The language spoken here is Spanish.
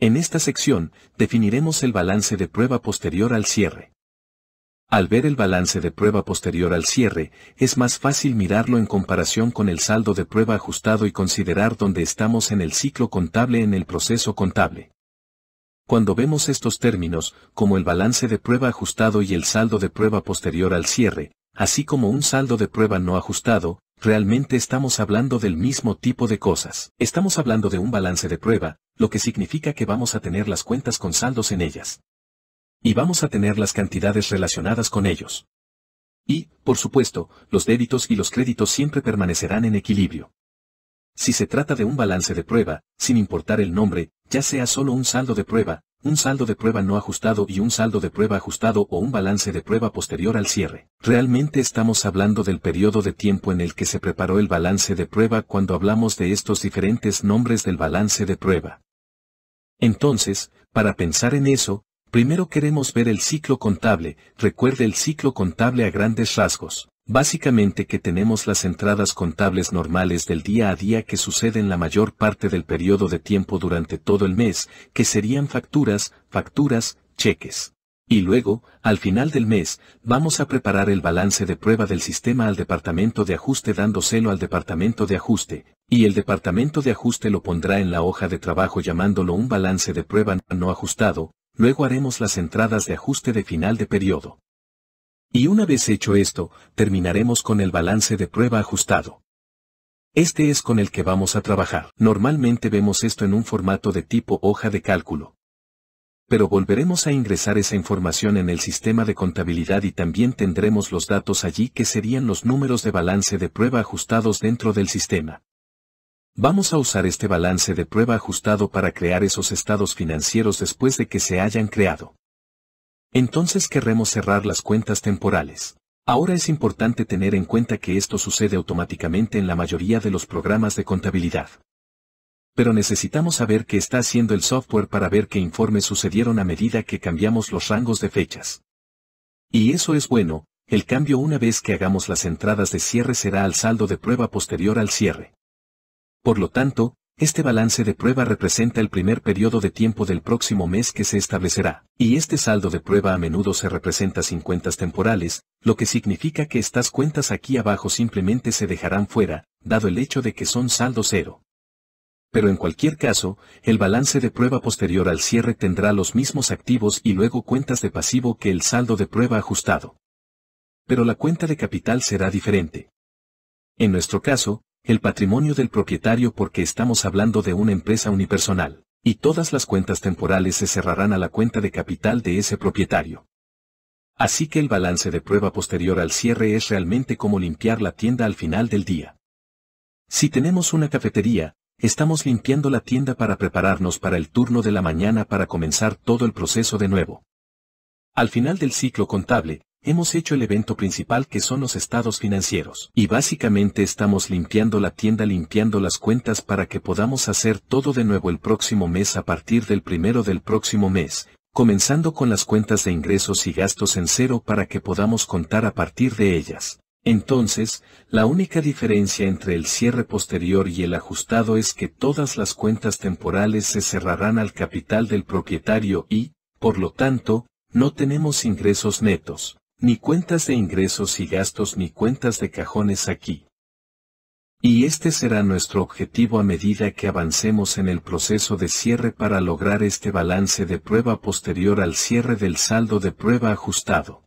En esta sección, definiremos el balance de prueba posterior al cierre. Al ver el balance de prueba posterior al cierre, es más fácil mirarlo en comparación con el saldo de prueba ajustado y considerar dónde estamos en el ciclo contable en el proceso contable. Cuando vemos estos términos, como el balance de prueba ajustado y el saldo de prueba posterior al cierre, así como un saldo de prueba no ajustado, realmente estamos hablando del mismo tipo de cosas. Estamos hablando de un balance de prueba, lo que significa que vamos a tener las cuentas con saldos en ellas. Y vamos a tener las cantidades relacionadas con ellos. Y, por supuesto, los débitos y los créditos siempre permanecerán en equilibrio. Si se trata de un balance de prueba, sin importar el nombre, ya sea solo un saldo de prueba, un saldo de prueba no ajustado y un saldo de prueba ajustado o un balance de prueba posterior al cierre. Realmente estamos hablando del periodo de tiempo en el que se preparó el balance de prueba cuando hablamos de estos diferentes nombres del balance de prueba. Entonces, para pensar en eso, primero queremos ver el ciclo contable, recuerde el ciclo contable a grandes rasgos. Básicamente que tenemos las entradas contables normales del día a día que suceden la mayor parte del periodo de tiempo durante todo el mes, que serían facturas, facturas, cheques. Y luego, al final del mes, vamos a preparar el balance de prueba del sistema al departamento de ajuste dándoselo al departamento de ajuste, y el departamento de ajuste lo pondrá en la hoja de trabajo llamándolo un balance de prueba no ajustado, luego haremos las entradas de ajuste de final de periodo. Y una vez hecho esto, terminaremos con el balance de prueba ajustado. Este es con el que vamos a trabajar. Normalmente vemos esto en un formato de tipo hoja de cálculo pero volveremos a ingresar esa información en el sistema de contabilidad y también tendremos los datos allí que serían los números de balance de prueba ajustados dentro del sistema. Vamos a usar este balance de prueba ajustado para crear esos estados financieros después de que se hayan creado. Entonces querremos cerrar las cuentas temporales. Ahora es importante tener en cuenta que esto sucede automáticamente en la mayoría de los programas de contabilidad pero necesitamos saber qué está haciendo el software para ver qué informes sucedieron a medida que cambiamos los rangos de fechas. Y eso es bueno, el cambio una vez que hagamos las entradas de cierre será al saldo de prueba posterior al cierre. Por lo tanto, este balance de prueba representa el primer periodo de tiempo del próximo mes que se establecerá, y este saldo de prueba a menudo se representa sin cuentas temporales, lo que significa que estas cuentas aquí abajo simplemente se dejarán fuera, dado el hecho de que son saldo cero. Pero en cualquier caso, el balance de prueba posterior al cierre tendrá los mismos activos y luego cuentas de pasivo que el saldo de prueba ajustado. Pero la cuenta de capital será diferente. En nuestro caso, el patrimonio del propietario porque estamos hablando de una empresa unipersonal, y todas las cuentas temporales se cerrarán a la cuenta de capital de ese propietario. Así que el balance de prueba posterior al cierre es realmente como limpiar la tienda al final del día. Si tenemos una cafetería, Estamos limpiando la tienda para prepararnos para el turno de la mañana para comenzar todo el proceso de nuevo. Al final del ciclo contable, hemos hecho el evento principal que son los estados financieros. Y básicamente estamos limpiando la tienda, limpiando las cuentas para que podamos hacer todo de nuevo el próximo mes a partir del primero del próximo mes, comenzando con las cuentas de ingresos y gastos en cero para que podamos contar a partir de ellas. Entonces, la única diferencia entre el cierre posterior y el ajustado es que todas las cuentas temporales se cerrarán al capital del propietario y, por lo tanto, no tenemos ingresos netos, ni cuentas de ingresos y gastos ni cuentas de cajones aquí. Y este será nuestro objetivo a medida que avancemos en el proceso de cierre para lograr este balance de prueba posterior al cierre del saldo de prueba ajustado.